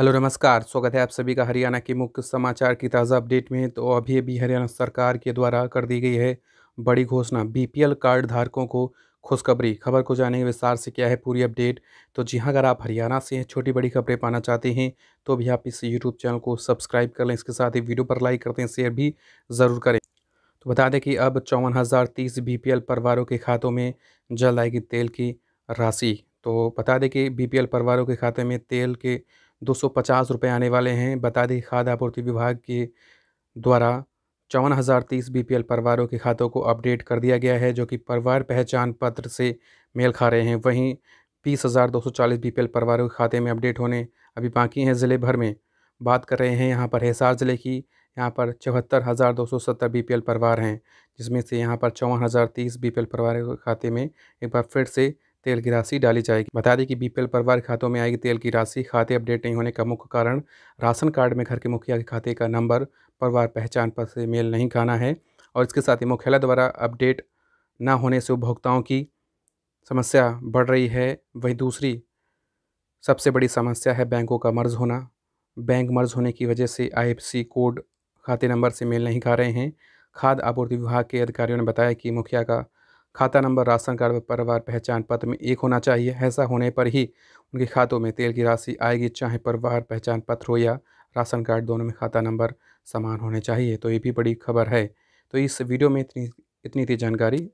hello नमस्कार स्वागत है आप सभी का हरियाणा के मुख्य समाचार की ताज़ा अपडेट में तो अभी अभी हरियाणा सरकार के द्वारा कर दी गई है बड़ी घोषणा बीपीएल कार्ड धारकों को खुशखबरी खबर को जानेंगे विस्तार से क्या है पूरी अपडेट तो जी हाँ अगर आप हरियाणा से हैं छोटी बड़ी खबरें पाना चाहते हैं तो अभी आप इस यूट्यूब चैनल को सब्सक्राइब कर लें इसके साथ ही वीडियो पर लाइक कर दें शेयर भी ज़रूर करें तो बता दें कि अब चौवन हज़ार तीस बी परिवारों के खातों में जल्द आएगी तेल की राशि तो बता दें कि एल परिवारों के खाते में तेल के दो सौ पचास रुपये आने वाले हैं बता दें खाद्य आपूर्ति विभाग के द्वारा चौवन हज़ार तीस बी परिवारों के खातों को अपडेट कर दिया गया है जो कि परिवार पहचान पत्र से मेल खा रहे हैं वहीं बीस हज़ार दो सौ चालीस बी परिवारों के खाते में अपडेट होने अभी बाकी हैं ज़िले भर में बात कर रहे हैं यहाँ पर हिसार ज़िले की यहाँ पर चौहत्तर हज़ार दो सौ सत्तर बी परिवार हैं जिसमें से यहाँ पर चौवन हज़ार तीस बी परिवारों के खाते में एक बार फिर से तेल की राशि डाली जाएगी बता दें कि बीपीएल परिवार खातों में आएगी तेल की राशि खाते अपडेट नहीं होने का मुख्य कारण राशन कार्ड में घर के मुखिया के खाते का नंबर परिवार पहचान पर से मेल नहीं खाना है और इसके साथ ही मुख्यालय द्वारा अपडेट न होने से उपभोक्ताओं की समस्या बढ़ रही है वहीं दूसरी सबसे बड़ी समस्या है बैंकों का मर्ज होना बैंक मर्ज होने की वजह से आईएफसी कोड खाते नंबर से मेल नहीं खा रहे हैं खाद आपूर्ति विभाग के अधिकारियों ने बताया कि मुखिया का खाता नंबर राशन कार्ड व परिवार पहचान पत्र में एक होना चाहिए ऐसा होने पर ही उनके खातों में तेल की राशि आएगी चाहे परिवार पहचान पत्र हो या राशन कार्ड दोनों में खाता नंबर समान होने चाहिए तो ये भी बड़ी खबर है तो इस वीडियो में इतनी इतनी थी जानकारी